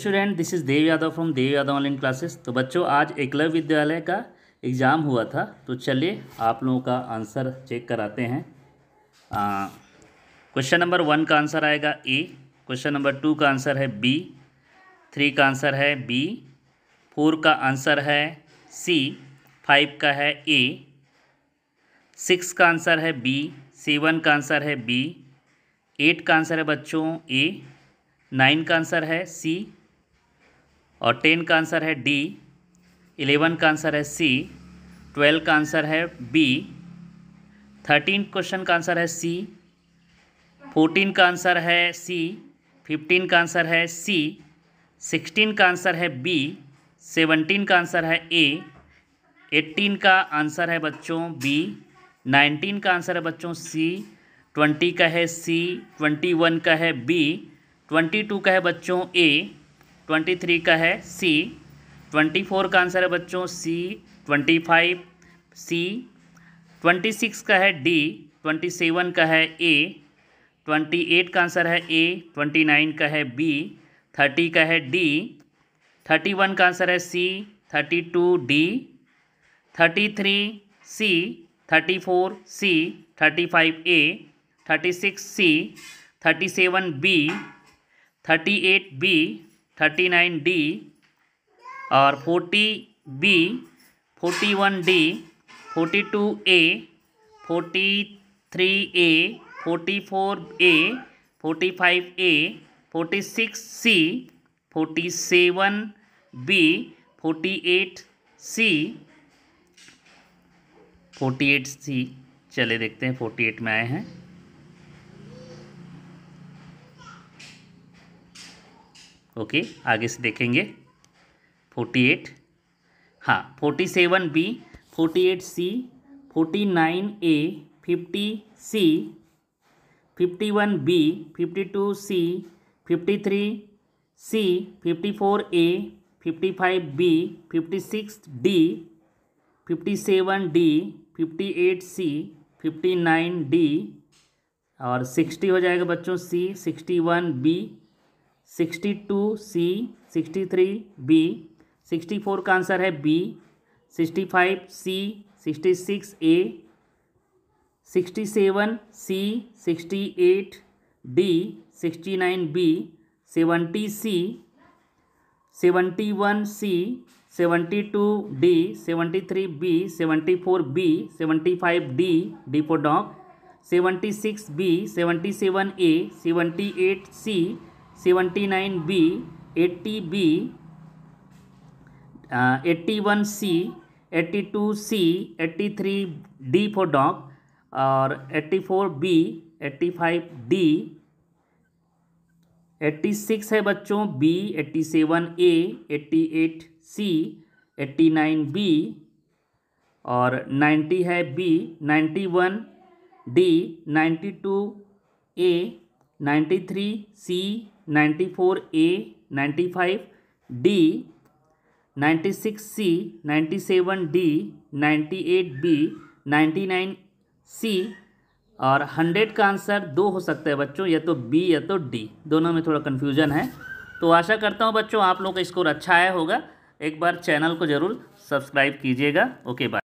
student this is Dev Yadav from Dev Yadav online classes तो बच्चों आज एकलव विद्यालय का एग्ज़ाम हुआ था तो चलिए आप लोगों का आंसर चेक कराते हैं क्वेश्चन नंबर वन का आंसर आएगा ए क्वेश्चन नंबर टू का आंसर है बी थ्री का आंसर है बी फोर का आंसर है सी फाइव का है ए सिक्स का आंसर है बी सेवन का आंसर है बी एट का आंसर है बच्चों ए नाइन का आंसर है सी और टेन का आंसर है डी इलेवन का आंसर है सी ट्वेल्व का आंसर है बी थर्टीन क्वेश्चन का आंसर है सी फोर्टीन का आंसर है सी फिफ्टीन का आंसर है सी सिक्सटीन का आंसर है बी सेवनटीन का आंसर है ए एट्टीन का आंसर है बच्चों बी नाइनटीन का आंसर है बच्चों सी ट्वेंटी का है सी ट्वेंटी वन का है बी ट्वेंटी टू का है बच्चों ए ट्वेंटी थ्री का है सी ट्वेंटी फोर का आंसर है बच्चों C twenty five C twenty six का है डी ट्वेंटी सेवन का है ए ट्वेंटी एट का आंसर है ए ट्वेंटी नाइन का है बी थर्टी का है डी थर्टी वन का आंसर है C thirty two D thirty three C thirty four C thirty five A thirty six C thirty seven B thirty eight B thirty nine D और forty B forty one D forty two A forty three A forty four A forty five A forty six C forty seven B forty eight C forty eight C चले देखते हैं forty eight में आए हैं okay आगे से देखेंगे forty eight हाँ forty seven B forty eight C forty nine A fifty C fifty one B fifty two C fifty three C fifty four A fifty five B fifty six D fifty seven D fifty eight C fifty nine D और sixty हो जाएगा बच्चों C sixty one B sixty two C sixty three B sixty four का answer है B sixty five C sixty six A sixty seven C sixty eight D sixty nine B seventy C seventy one C seventy two D seventy three B seventy four B seventy five D D for dog seventy six B seventy seven A seventy eight C seventy nine B eighty B eighty one C eighty two C eighty three D for dog और eighty four B eighty five D eighty six है बच्चों B eighty seven ए eighty eight C eighty nine B और ninety है B ninety one D ninety two A ninety three C ninety four A ninety five D ninety six C ninety seven D ninety eight B ninety nine C और hundred का answer दो हो सकता है बच्चों या तो बी या तो डी दोनों में थोड़ा कन्फ्यूजन है तो आशा करता हूँ बच्चों आप लोगों का स्कोर अच्छा आया होगा एक बार चैनल को ज़रूर सब्सक्राइब कीजिएगा ओके बाय